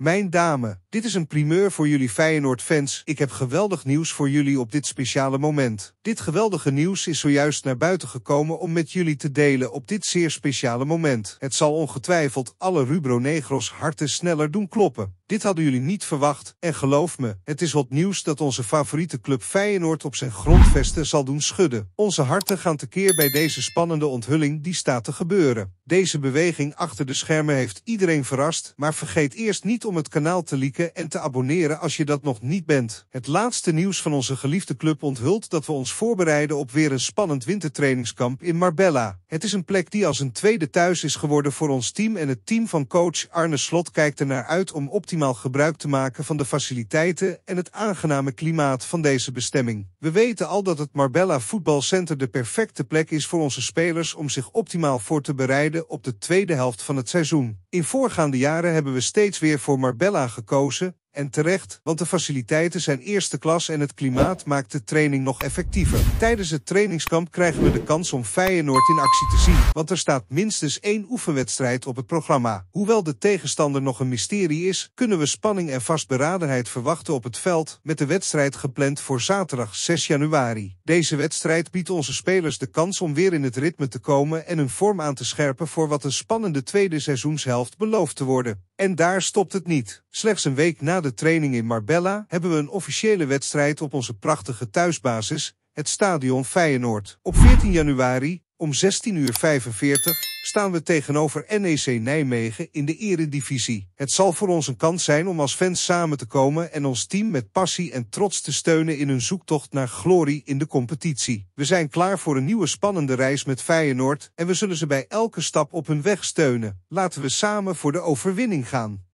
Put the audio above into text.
Mijn dame, dit is een primeur voor jullie Feyenoord-fans. Ik heb geweldig nieuws voor jullie op dit speciale moment. Dit geweldige nieuws is zojuist naar buiten gekomen om met jullie te delen op dit zeer speciale moment. Het zal ongetwijfeld alle Rubro Negros harten sneller doen kloppen. Dit hadden jullie niet verwacht en geloof me, het is hot nieuws dat onze favoriete club Feyenoord op zijn grondvesten zal doen schudden. Onze harten gaan tekeer bij deze spannende onthulling die staat te gebeuren. Deze beweging achter de schermen heeft iedereen verrast, maar vergeet eerst niet om het kanaal te liken en te abonneren als je dat nog niet bent. Het laatste nieuws van onze geliefde club onthult dat we ons voorbereiden op weer een spannend wintertrainingskamp in Marbella. Het is een plek die als een tweede thuis is geworden voor ons team en het team van coach Arne Slot kijkt er naar uit om optimaal gebruik te maken van de faciliteiten en het aangename klimaat van deze bestemming. We weten al dat het Marbella Center de perfecte plek is voor onze spelers om zich optimaal voor te bereiden op de tweede helft van het seizoen. In voorgaande jaren hebben we steeds weer voor Marbella gekozen en terecht, want de faciliteiten zijn eerste klas en het klimaat maakt de training nog effectiever. Tijdens het trainingskamp krijgen we de kans om Feyenoord in actie te zien, want er staat minstens één oefenwedstrijd op het programma. Hoewel de tegenstander nog een mysterie is, kunnen we spanning en vastberadenheid verwachten op het veld met de wedstrijd gepland voor zaterdag 6 januari. Deze wedstrijd biedt onze spelers de kans om weer in het ritme te komen en hun vorm aan te scherpen voor wat een spannende tweede seizoenshelft belooft te worden. En daar stopt het niet. Slechts een week na na de training in Marbella hebben we een officiële wedstrijd op onze prachtige thuisbasis, het stadion Feyenoord. Op 14 januari om 16.45 uur staan we tegenover NEC Nijmegen in de eredivisie. Het zal voor ons een kans zijn om als fans samen te komen en ons team met passie en trots te steunen in hun zoektocht naar glorie in de competitie. We zijn klaar voor een nieuwe spannende reis met Feyenoord en we zullen ze bij elke stap op hun weg steunen. Laten we samen voor de overwinning gaan.